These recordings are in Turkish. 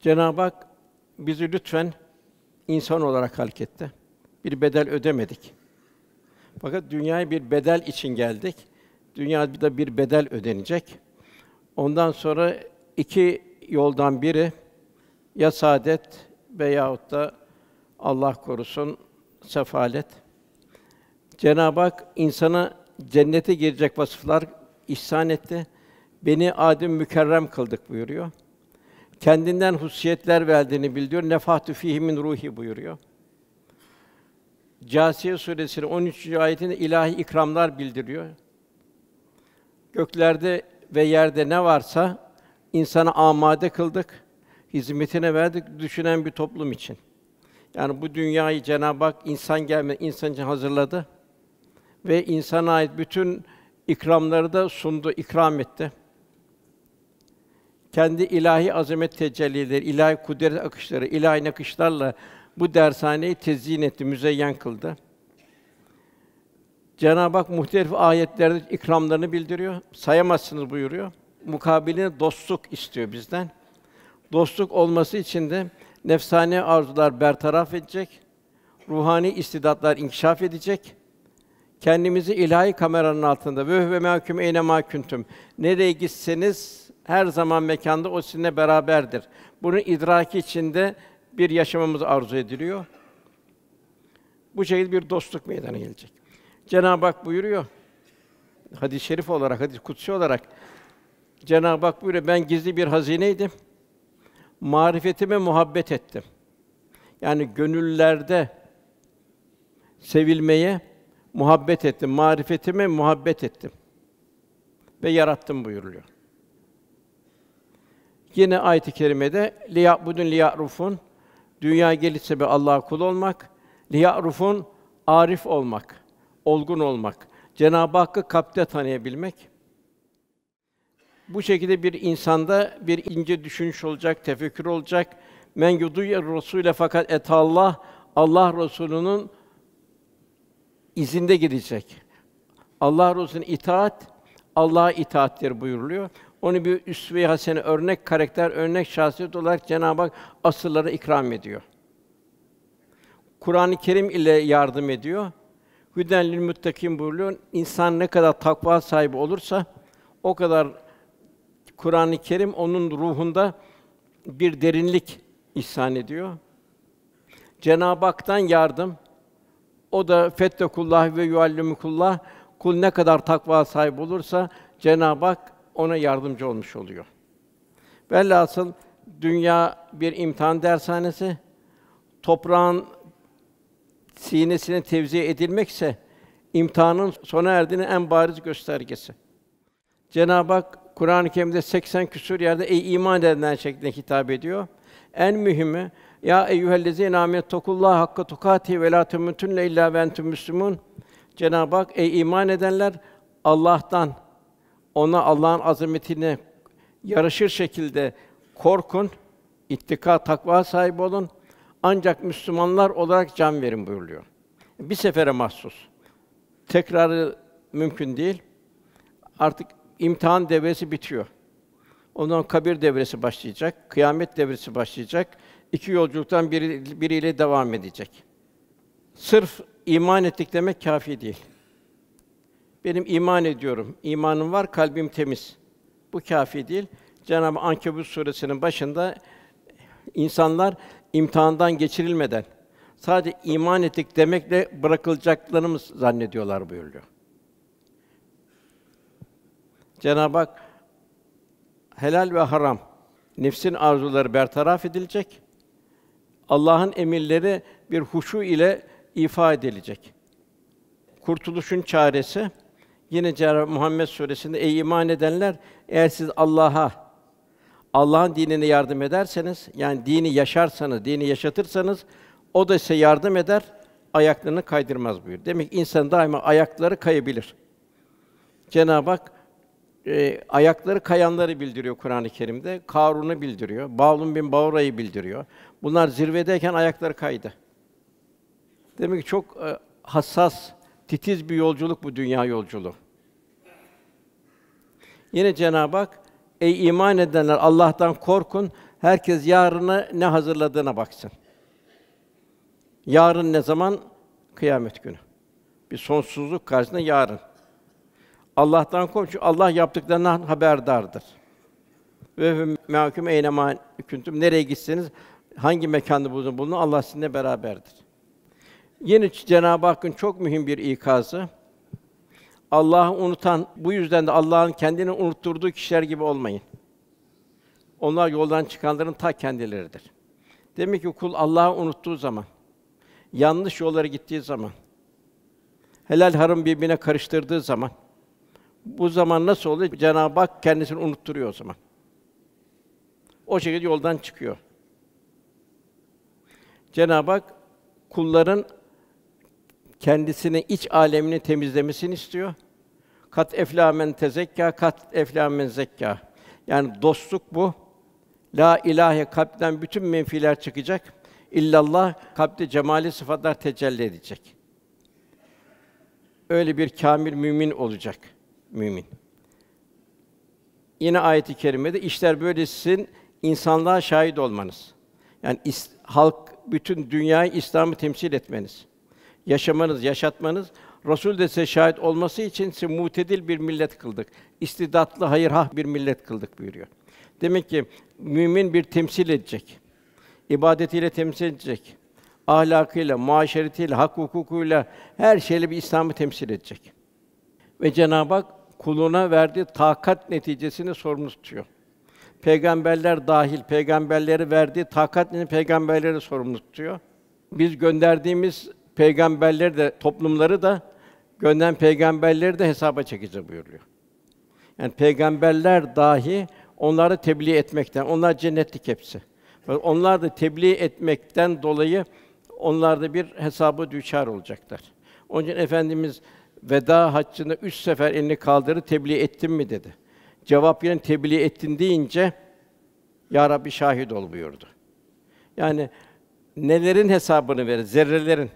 Cenab-ı Hak bizi lütfen insan olarak halketti. Bir bedel ödemedik. Fakat dünyaya bir bedel için geldik. Dünyada bir bedel ödenecek. Ondan sonra iki yoldan biri ya saadet veyahut da Allah korusun sefalet. Cenab-ı Hak insana cennete girecek vasıflar ihsan etti. Beni adim mükerrem kıldık buyuruyor kendinden hususiyetler verdiğini bildiriyor. Nefahtü fihimin ruhi buyuruyor. Câsiye suresinin 13. ayetinde ilahi ikramlar bildiriyor. Göklerde ve yerde ne varsa insana amade kıldık, hizmetine verdik düşünen bir toplum için. Yani bu dünyayı Cenab-ı Hak insan gelme insan için hazırladı ve insana ait bütün ikramları da sundu, ikram etti kendi ilahi azamet tecellileri, ilahi kudret akışları, ilahi nakışlarla bu dershaneyi tezyin etti, müzeyyen kıldı. Cenab-ı Hak muhtelif ayetlerde ikramlarını bildiriyor. Sayamazsınız buyuruyor. Mukabiline dostluk istiyor bizden. Dostluk olması için de nefsane arzular bertaraf edecek, ruhani istidatlar inkişaf edecek, kendimizi ilahi kameranın altında ve ve mahkum eyne mahkumtum. Nereye gitseniz her zaman mekanda o sizinle beraberdir. Bunun idraki içinde bir yaşamamız arzu ediliyor. Bu şekilde bir dostluk meydana gelecek. Cenab-ı Hak buyuruyor. Hadis-i şerif olarak, hadis kutsi olarak Cenab-ı Hak buyuruyor ben gizli bir hazineydim. Marifetime muhabbet ettim. Yani gönüllerde sevilmeye, muhabbet ettim, marifetime muhabbet ettim ve yarattım buyuruluyor. Yine ayet-i kerimede liya budun liya rufun dünya gelirse be Allah'a kul olmak, liya rufun arif olmak, olgun olmak, Cenab-ı Hakk'ı kalpte tanıyabilmek. Bu şekilde bir insanda bir ince düşünüş olacak, tefekkür olacak. Men yudu Rasûle fakat et Allah Allah Resulü'nün izinde gidecek. Allah Resulüne itaat Allah'a itaattir buyuruluyor. Onu bir üsve-i hasene örnek karakter, örnek şahsiyet olarak Cenab-ı Hak asırlara ikram ediyor. Kur'an-ı Kerim ile yardım ediyor. Hüden lil muttakin buyuruyor. İnsan ne kadar takva sahibi olursa o kadar Kur'an-ı Kerim onun ruhunda bir derinlik ihsan ediyor. Cenab-ı Hak'tan yardım, o da fette kullah ve kullah, kul ne kadar takva sahip olursa Cenab-ı Hak ona yardımcı olmuş oluyor. Velhasıl dünya bir imtihan dershanesi. Toprağın sinesine tevzi edilmekse imtihanın sona erdiğinin en bariz göstergesi. Cenab-ı Hak Kur'an-ı Kerim'de 80 küsur yerde ey iman edenler şeklinde hitap ediyor. En mühimi ya eyyühellezîne âmenettekullah hakkı tukâtih ve lâ temûtunne illâ ve entüm Cenab-ı Hak ey iman edenler Allah'tan ona Allah'ın azametine yarışır şekilde korkun, ittika, takva sahibi olun. Ancak Müslümanlar olarak can verin buyuruluyor. Bir sefere mahsus. Tekrarı mümkün değil. Artık imtihan devresi bitiyor. Ondan kabir devresi başlayacak, kıyamet devresi başlayacak iki yolculuktan biri, biriyle devam edecek. Sırf iman ettik demek kafi değil. Benim iman ediyorum, imanım var, kalbim temiz. Bu kafi değil. Cenab-ı Ankebut suresinin başında insanlar imtihandan geçirilmeden sadece iman ettik demekle bırakılacaklarını zannediyorlar buyuruyor. Cenab-ı Hak helal ve haram nefsin arzuları bertaraf edilecek. Allah'ın emirleri bir huşu ile ifa edilecek. Kurtuluşun çaresi yine Cenab-ı Muhammed suresinde ey iman edenler eğer siz Allah'a Allah'ın dinine yardım ederseniz, yani dini yaşarsanız, dini yaşatırsanız o da size yardım eder, ayaklarını kaydırmaz buyur. Demek ki insan daima ayakları kayabilir. Cenab-ı Hak e, ayakları kayanları bildiriyor Kur'an-ı Kerim'de. Karun'u bildiriyor. Bağlum bin Bağra'yı bildiriyor. Bunlar zirvedeyken ayakları kaydı. Demek ki çok e, hassas, titiz bir yolculuk bu dünya yolculuğu. Yine Cenab-ı Hak ey iman edenler Allah'tan korkun. Herkes yarını ne hazırladığına baksın. Yarın ne zaman? Kıyamet günü. Bir sonsuzluk karşısında yarın. Allah'tan kork çünkü Allah yaptıklarından haberdardır. Ve mahkum eynema kuntum nereye gitseniz hangi mekanda bulunun, bulunun Allah sizinle beraberdir. Yine Cenab-ı Hakk'ın çok mühim bir ikazı. Allah'ı unutan, bu yüzden de Allah'ın kendini unutturduğu kişiler gibi olmayın. Onlar yoldan çıkanların ta kendileridir. Demek ki kul Allah'ı unuttuğu zaman, yanlış yollara gittiği zaman, helal haram birbirine karıştırdığı zaman, bu zaman nasıl oluyor? Cenab-ı Hak kendisini unutturuyor o zaman. O şekilde yoldan çıkıyor. Cenab-ı Hak kulların kendisini iç alemini temizlemesini istiyor. Kat eflamen tezekka, kat eflamen zekka. Yani dostluk bu. La ilahe kalpten bütün menfiler çıkacak. İllallah kalpte cemali sıfatlar tecelli edecek. Öyle bir kamil mümin olacak mümin. Yine ayet-i kerimede işler böylesin insanlığa şahit olmanız. Yani is, halk bütün dünyayı İslam'ı temsil etmeniz, yaşamanız, yaşatmanız Resul de size şahit olması için sizi mutedil bir millet kıldık. İstidatlı, hayırhah bir millet kıldık buyuruyor. Demek ki mümin bir temsil edecek. ibadetiyle temsil edecek. Ahlakıyla, muaşeretiyle, hak hukukuyla her şeyle bir İslam'ı temsil edecek. Ve Cenab-ı Hak kuluna verdiği takat neticesini sorumlu tutuyor. Peygamberler dahil, peygamberlere verdiği takat peygamberleri sorumlu tutuyor. Biz gönderdiğimiz peygamberleri de toplumları da gönderen peygamberleri de hesaba çekeceğiz buyuruyor. Yani peygamberler dahi onları tebliğ etmekten, onlar cennetlik hepsi. Onlar da tebliğ etmekten dolayı onlar da bir hesabı düçar olacaklar. Onun için efendimiz veda haccını üç sefer elini kaldırı tebliğ ettin mi dedi. Cevap yine tebliğ ettin deyince ya Rabbi şahit ol buyurdu. Yani nelerin hesabını verir? Zerrelerin.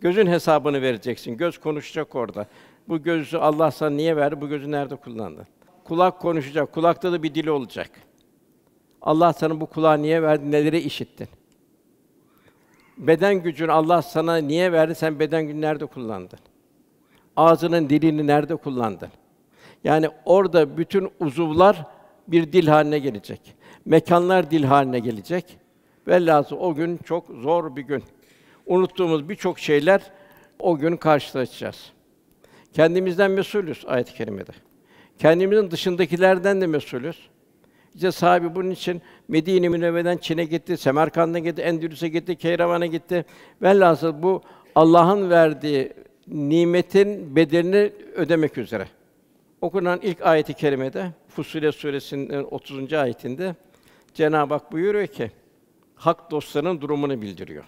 Gözün hesabını vereceksin. Göz konuşacak orada. Bu gözü Allah sana niye verdi? Bu gözü nerede kullandın? Kulak konuşacak. Kulakta da bir dil olacak. Allah sana bu kulağı niye verdi? Neleri işittin? Beden gücünü Allah sana niye verdi? Sen beden gücünü nerede kullandın? Ağzının dilini nerede kullandın? Yani orada bütün uzuvlar bir dil haline gelecek. Mekanlar dil haline gelecek. Velhâsıl o gün çok zor bir gün. Unuttuğumuz birçok şeyler o gün karşılaşacağız. Kendimizden mesulüz ayet-i kerimede. Kendimizin dışındakilerden de mesulüz. İşte sahibi bunun için Medine-i Münevver'den Çin'e gitti, Semerkand'a gitti, Endülüs'e gitti, Keyravan'a gitti. Velhasıl bu Allah'ın verdiği nimetin bedelini ödemek üzere. Okunan ilk ayeti kerimede Fussilet suresinin 30. ayetinde Cenab-ı Hak buyuruyor ki hak dostlarının durumunu bildiriyor.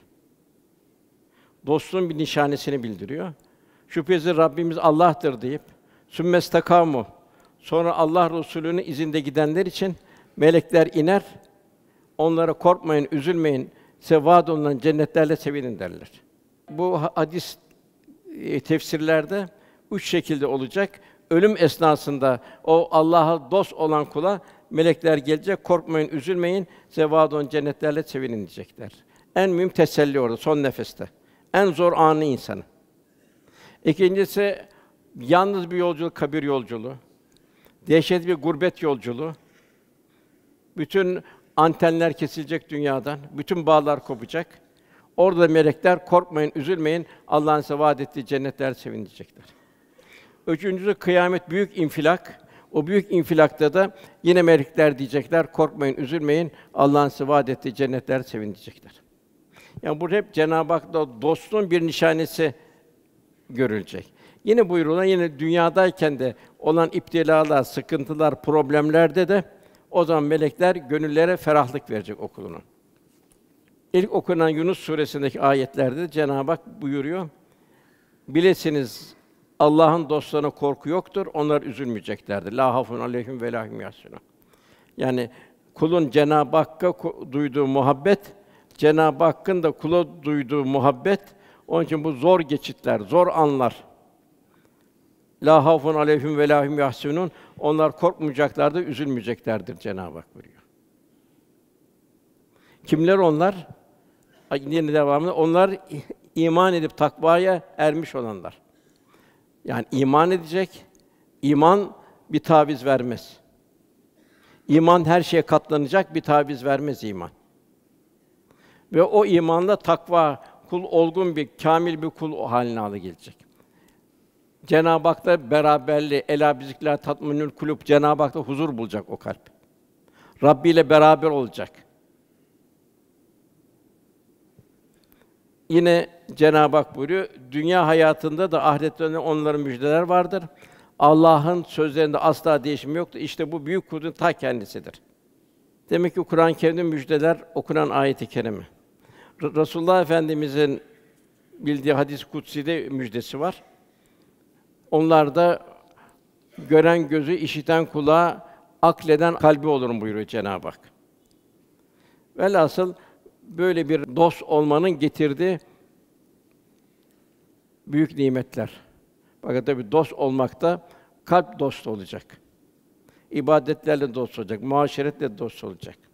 Dostluğun bir nişanesini bildiriyor. Şüphesiz Rabbimiz Allah'tır deyip sümmestakamu sonra Allah Resulü'nün izinde gidenler için melekler iner. Onlara korkmayın, üzülmeyin. Sevad olunan cennetlerle sevinin derler. Bu hadis e, tefsirlerde üç şekilde olacak. Ölüm esnasında o Allah'a dost olan kula melekler gelecek. Korkmayın, üzülmeyin. Zevadon cennetlerle sevinin diyecekler. En mühim teselli orada son nefeste. En zor anı insanı. İkincisi yalnız bir yolculuk, kabir yolculuğu. Dehşetli bir gurbet yolculuğu. Bütün antenler kesilecek dünyadan, bütün bağlar kopacak. Orada melekler korkmayın, üzülmeyin. Allah'ın size vaad ettiği cennetler sevinecekler. Üçüncüsü kıyamet büyük infilak. O büyük infilakta da yine melekler diyecekler, korkmayın, üzülmeyin. Allah'ın size vaad ettiği cennetler sevinecekler. Yani burada hep Cenab-ı Hak'ta dostluğun bir nişanesi görülecek. Yine buyurulan yine dünyadayken de olan iptilalar, sıkıntılar, problemlerde de o zaman melekler gönüllere ferahlık verecek okulunu. İlk okunan Yunus suresindeki ayetlerde Cenab-ı Hak buyuruyor. Bilesiniz Allah'ın dostlarına korku yoktur. Onlar üzülmeyeceklerdir. La hafun aleyhim ve lahum Yani kulun Cenab-ı Hakk'a duyduğu muhabbet, Cenab-ı Hakk'ın da kula duyduğu muhabbet. Onun için bu zor geçitler, zor anlar la hafun aleyhim ve lahum yahsunun. Onlar korkmayacaklardır, üzülmeyeceklerdir Cenab-ı Hak buyuruyor. Kimler onlar? Yine devamında onlar iman edip takvaya ermiş olanlar. Yani iman edecek. iman bir taviz vermez. İman her şeye katlanacak bir taviz vermez iman. Ve o imanla takva kul olgun bir kamil bir kul haline alı gelecek. Cenab-ı Hak'ta beraberliği, ela bizikler tatminül kulüp Cenab-ı Hak'ta huzur bulacak o kalp. Rabbi ile beraber olacak. Yine Cenab-ı Hak buyuruyor, dünya hayatında da ahirette onların müjdeler vardır. Allah'ın sözlerinde asla değişim yoktur. İşte bu büyük kudret ta kendisidir. Demek ki Kur'an-ı Kerim'de müjdeler okunan ayet-i kerime. Resulullah Efendimizin bildiği hadis kutsi de müjdesi var. Onlar da gören gözü, işiten kulağı, akleden kalbi olurum buyuruyor Cenab-ı Hak. Velhasıl böyle bir dost olmanın getirdiği büyük nimetler. Fakat tabi dost olmakta, kalp dost olacak. İbadetlerle dost olacak, muaşeretle dost olacak.